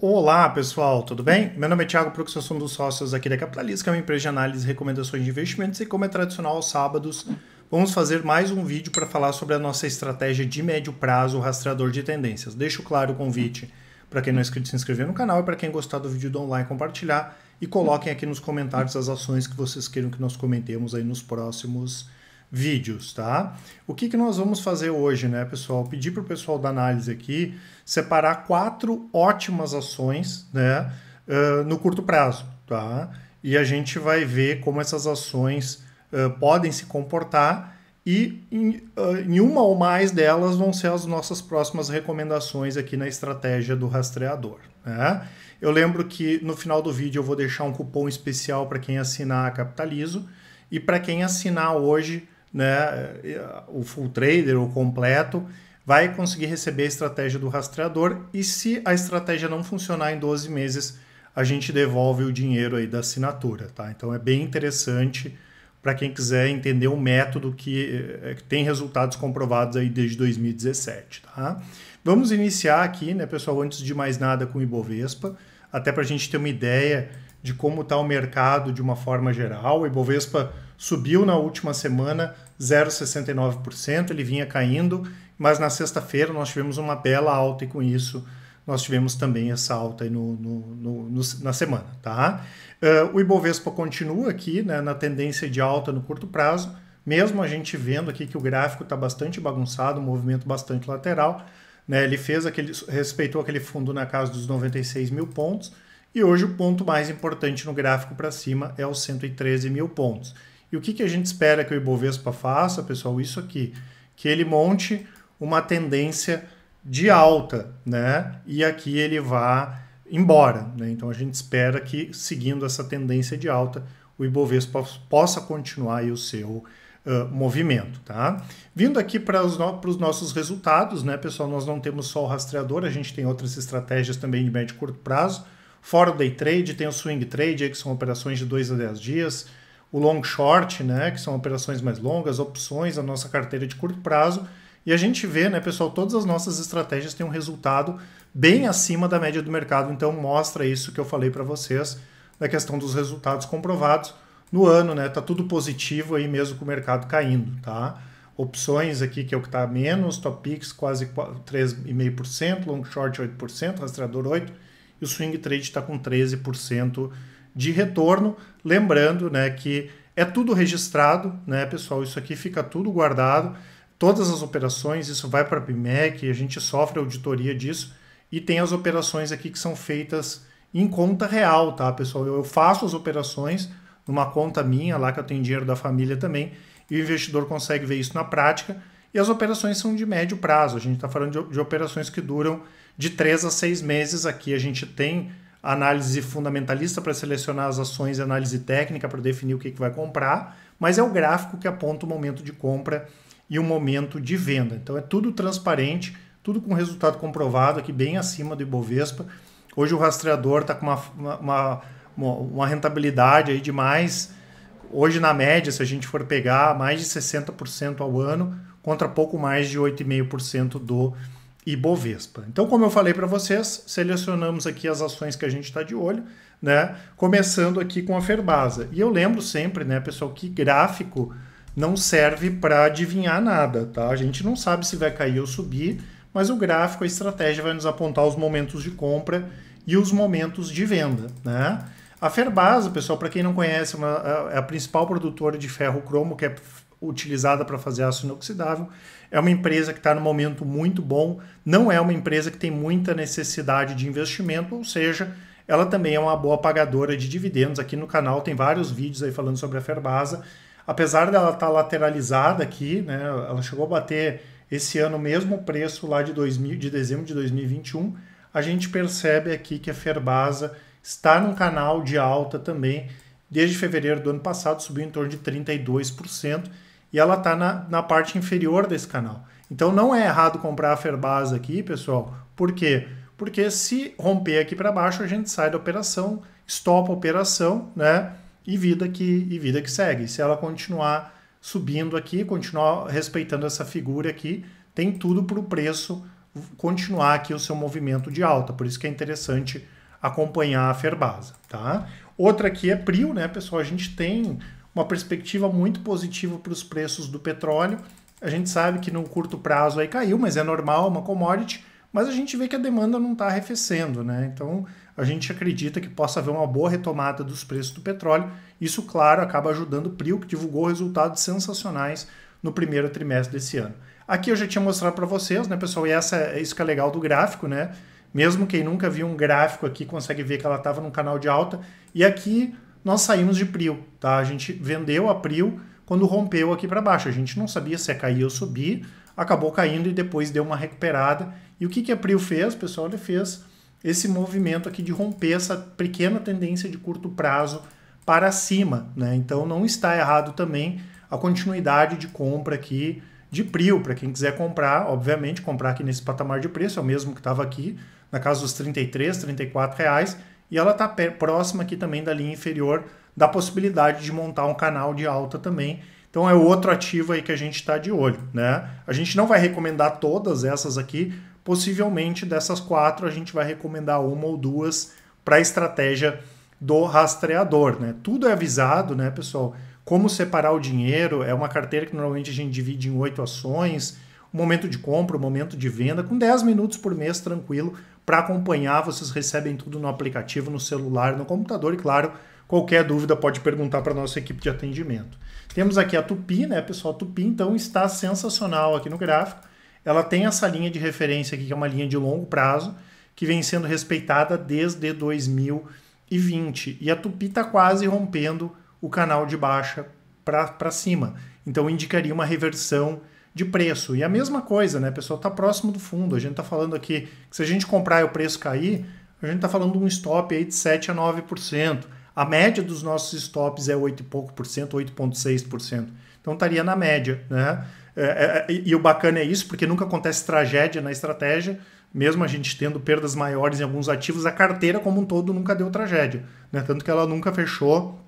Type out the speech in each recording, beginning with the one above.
Olá, pessoal, tudo bem? Meu nome é Thiago Prux, sou um dos sócios aqui da Capitalista, que é uma empresa de análise e recomendações de investimentos, e como é tradicional aos sábados, vamos fazer mais um vídeo para falar sobre a nossa estratégia de médio prazo, o rastreador de tendências. Deixo claro o convite para quem não é inscrito se inscrever no canal e para quem gostar do vídeo do online compartilhar e coloquem aqui nos comentários as ações que vocês queiram que nós comentemos aí nos próximos vídeos vídeos, tá? O que, que nós vamos fazer hoje, né, pessoal? Pedir para o pessoal da análise aqui separar quatro ótimas ações, né, uh, no curto prazo, tá? E a gente vai ver como essas ações uh, podem se comportar e em, uh, em, uma ou mais delas vão ser as nossas próximas recomendações aqui na estratégia do rastreador. Né? Eu lembro que no final do vídeo eu vou deixar um cupom especial para quem assinar a Capitalizo e para quem assinar hoje né, ah, o full trader, o completo, vai conseguir receber a estratégia do rastreador e se a estratégia não funcionar em 12 meses, a gente devolve o dinheiro aí da assinatura, tá? Então é bem interessante para quem quiser entender um método que, eh, que, tem resultados comprovados aí desde 2017, tá? Vamos iniciar aqui, né, pessoal, antes de mais nada com o Ibovespa até para a gente ter uma ideia de como está o mercado de uma forma geral. O Ibovespa subiu na última semana 0,69%, ele vinha caindo, mas na sexta-feira nós tivemos uma bela alta e com isso nós tivemos também essa alta no, no, no, na semana. Tá? Uh, o Ibovespa continua aqui né, na tendência de alta no curto prazo, mesmo a gente vendo aqui que o gráfico está bastante bagunçado, um movimento bastante lateral, né? Ele fez aquele, respeitou aquele fundo na casa dos 96 mil pontos e hoje o ponto mais importante no gráfico para cima é os 113 mil pontos. E o que, que a gente espera que o Ibovespa faça, pessoal? Isso aqui, que ele monte uma tendência de alta, né? E aqui ele vá embora, né? Então a gente espera que, seguindo essa tendência de alta, o Ibovespa possa continuar o seu movimento, tá? Vindo aqui para os, no para os nossos resultados, né, pessoal? Nós não temos só o rastreador, a gente tem outras estratégias também de médio e curto prazo. Fora o day trade, tem o swing trade, que são operações de 2 a 10 dias, o long short, né, que são operações mais longas, opções, a nossa carteira de curto prazo. E a gente vê, né, pessoal, todas as nossas estratégias têm um resultado bem acima da média do mercado. Então mostra isso que eu falei para vocês da questão dos resultados comprovados no ano, né? Tá tudo positivo aí mesmo com o mercado caindo, tá? Opções aqui que é o que tá menos, Topix quase 3,5%, Long Short 8%, Rastreador 8% e o Swing Trade está com 13% de retorno. Lembrando, né, que é tudo registrado, né, pessoal? Isso aqui fica tudo guardado, todas as operações, isso vai para a PMEC, a gente sofre auditoria disso e tem as operações aqui que são feitas em conta real, tá, pessoal? Eu faço as operações numa conta minha lá que eu tenho dinheiro da família também, e o investidor consegue ver isso na prática. E as operações são de médio prazo, a gente está falando de, de, operações que duram de três a seis meses. Aqui a gente tem análise fundamentalista para selecionar as ações e análise técnica para definir o que, que vai comprar, mas é o gráfico que aponta o momento de compra e o momento de venda. Então é tudo transparente, tudo com resultado comprovado aqui bem acima do Ibovespa. Hoje o rastreador está com uma, uma, uma uma rentabilidade aí de mais, hoje na média, se a gente for pegar, mais de 60% ao ano, contra pouco mais de 8,5% do Ibovespa. Então, como eu falei para vocês, selecionamos aqui as ações que a gente está de olho, né? Começando aqui com a Ferbasa. E eu lembro sempre, né, pessoal, que gráfico não serve para adivinhar nada, tá? A gente não sabe se vai cair ou subir, mas o gráfico, a estratégia vai nos apontar os momentos de compra e os momentos de venda, né? A Ferbasa, pessoal, para quem não conhece, é uma, é, é a principal produtora de ferro cromo que é utilizada para fazer aço inoxidável. É uma empresa que está no momento muito bom, não é uma empresa que tem muita necessidade de investimento, ou seja, ela também é uma boa pagadora de dividendos. Aqui no canal tem vários vídeos aí falando sobre a Ferbasa. Apesar dela estar tá lateralizada aqui, né, ela chegou a bater esse ano mesmo o preço lá de, 2000, de dezembro de 2021, a gente percebe aqui que a Ferbasa está num canal de alta também desde fevereiro do ano passado, subiu em torno de 32% e ela está na, na parte inferior desse canal. Então não é errado comprar a Ferbasa aqui, pessoal. Por quê? Porque se romper aqui para baixo, a gente sai da operação, stop a operação, né? E vida que e vida que segue. Se ela continuar subindo aqui, continuar respeitando essa figura aqui, tem tudo para o preço continuar aqui o seu movimento de alta. Por isso que é interessante acompanhar a Ferbasa, tá? Outra aqui é PRIO, né, pessoal? A gente tem uma perspectiva muito positiva para os preços do petróleo. A gente sabe que no curto prazo aí caiu, mas é normal, é uma commodity, mas a gente vê que a demanda não está arrefecendo, né? Então a gente acredita que possa haver uma boa retomada dos preços do petróleo. Isso, claro, acaba ajudando o PRIO, que divulgou resultados sensacionais no primeiro trimestre desse ano. Aqui eu já tinha mostrado para vocês, né, pessoal? E essa, é, isso que é legal do gráfico, né? Mesmo quem nunca viu um gráfico aqui consegue ver que ela estava num canal de alta. E aqui nós saímos de PRIO, tá? A gente vendeu a PRIO quando rompeu aqui para baixo. A gente não sabia se ia cair ou subir, acabou caindo e depois deu uma recuperada. E o que, que a PRIO fez, pessoal? Ele fez esse movimento aqui de romper essa pequena tendência de curto prazo para cima, né? Então não está errado também a continuidade de compra aqui de PRIO, para quem quiser comprar, obviamente, comprar aqui nesse patamar de preço, é o mesmo que estava aqui, na casa dos 33, 34 reais, e ela está próxima aqui também da linha inferior da possibilidade de montar um canal de alta também. Então é outro ativo aí que a gente está de olho, né? A gente não vai recomendar todas essas aqui, possivelmente dessas quatro a gente vai recomendar uma ou duas para a estratégia do rastreador, né? Tudo é avisado, né, pessoal? Como separar o dinheiro, é uma carteira que normalmente a gente divide em oito ações, o momento de compra, o momento de venda, com 10 minutos por mês tranquilo para acompanhar, vocês recebem tudo no aplicativo, no celular, no computador e, claro, qualquer dúvida pode perguntar para a nossa equipe de atendimento. Temos aqui a Tupi, né, pessoal? A Tupi, então, está sensacional aqui no gráfico. Ela tem essa linha de referência aqui, que é uma linha de longo prazo, que vem sendo respeitada desde 2020. E a Tupi está quase rompendo o canal de baixa para cima. Então, indicaria uma reversão de preço. E a mesma coisa, né? Pessoal, tá próximo do fundo. A gente tá falando aqui que se a gente comprar e o preço cair, a gente tá falando de um stop aí de 7 a 9%. A média dos nossos stops é 8 e pouco por cento, 8,6%. Então estaria na média, né? É, é, é, e o bacana é isso, porque nunca acontece tragédia na estratégia, mesmo a gente tendo perdas maiores em alguns ativos, a carteira como um todo nunca deu tragédia, né? Tanto que ela nunca fechou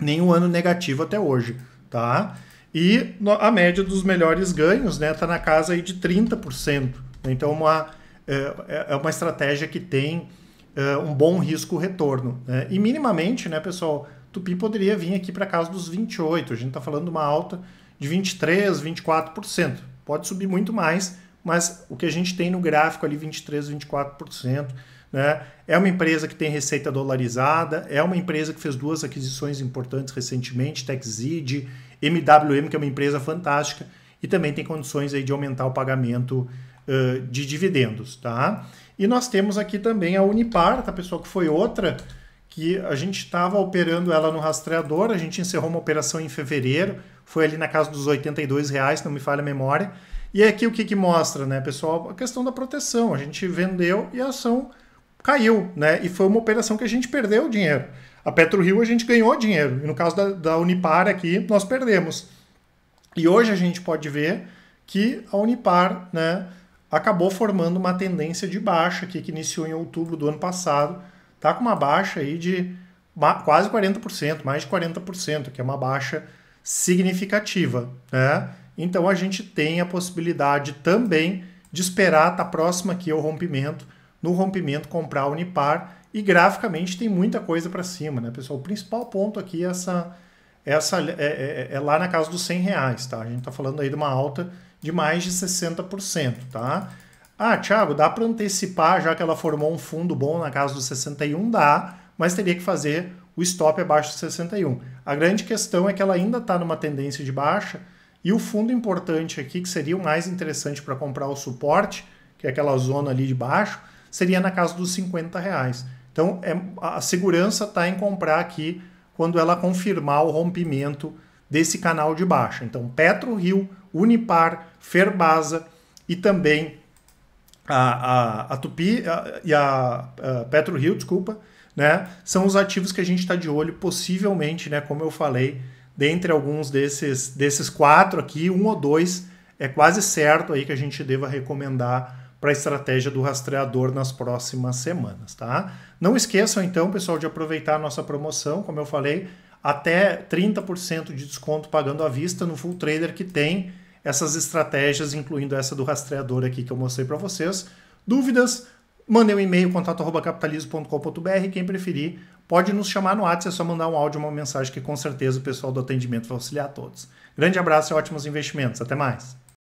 nenhum ano negativo até hoje, tá? E a média dos melhores ganhos está né, tá na casa aí de 30%. Então, uma, é, é, é uma estratégia que tem é, um bom risco-retorno. Né? E minimamente, né, pessoal, Tupi poderia vir aqui para casa dos 28%. A gente está falando de uma alta de 23%, 24%. Pode subir muito mais, mas o que a gente tem no gráfico ali, 23%, 24%. Né? É uma empresa que tem receita dolarizada, é uma empresa que fez duas aquisições importantes recentemente, TechZid, MWM, que é uma empresa fantástica, e também tem condições aí de aumentar o pagamento uh, de dividendos, tá? E nós temos aqui também a Unipar, tá, pessoal, que foi outra que a gente estava operando ela no rastreador, a gente encerrou uma operação em fevereiro, foi ali na casa dos R$ reais, não me falha a memória. E aqui o que, que mostra, né, pessoal? A questão da proteção. A gente vendeu e a ação caiu, né? E foi uma operação que a gente perdeu dinheiro. A PetroRio a gente ganhou dinheiro. E no caso da, da Unipar aqui, nós perdemos. E hoje a gente pode ver que a Unipar né, acabou formando uma tendência de baixa aqui, que iniciou em outubro do ano passado. Está com uma baixa aí de quase 40%, mais de 40%, que é uma baixa significativa. Né? Então a gente tem a possibilidade também de esperar, tá próximo aqui ao rompimento no rompimento comprar a Unipar e graficamente tem muita coisa para cima, né, pessoal? O principal ponto aqui é essa, é essa é, é, é, é, lá na casa dos 100 reais, tá? A gente está falando aí de uma alta de mais de 60%, tá? Ah, Thiago, dá para antecipar, já que ela formou um fundo bom na casa dos 61, dá, mas teria que fazer o stop abaixo de 61. A grande questão é que ela ainda está numa tendência de baixa e o fundo importante aqui, que seria o mais interessante para comprar o suporte, que é aquela zona ali de baixo, seria na casa dos 50 reais. Então, é, a segurança está em comprar aqui quando ela confirmar o rompimento desse canal de baixa. Então, PetroRio, Unipar, Ferbasa e também a, a, a Tupi a, e a, a PetroRio, desculpa, né, são os ativos que a gente está de olho, possivelmente, né, como eu falei, dentre alguns desses, desses quatro aqui, um ou dois, é quase certo aí que a gente deva recomendar para a estratégia do rastreador nas próximas semanas, tá? Não esqueçam então, pessoal, de aproveitar a nossa promoção, como eu falei, até 30% de desconto pagando à vista no Full Trader que tem essas estratégias, incluindo essa do rastreador aqui que eu mostrei para vocês. Dúvidas? Mandei um e-mail contato@capitalismo.com.br, quem preferir, pode nos chamar no WhatsApp, é só mandar um áudio, uma mensagem que com certeza o pessoal do atendimento vai auxiliar a todos. Grande abraço e ótimos investimentos. Até mais.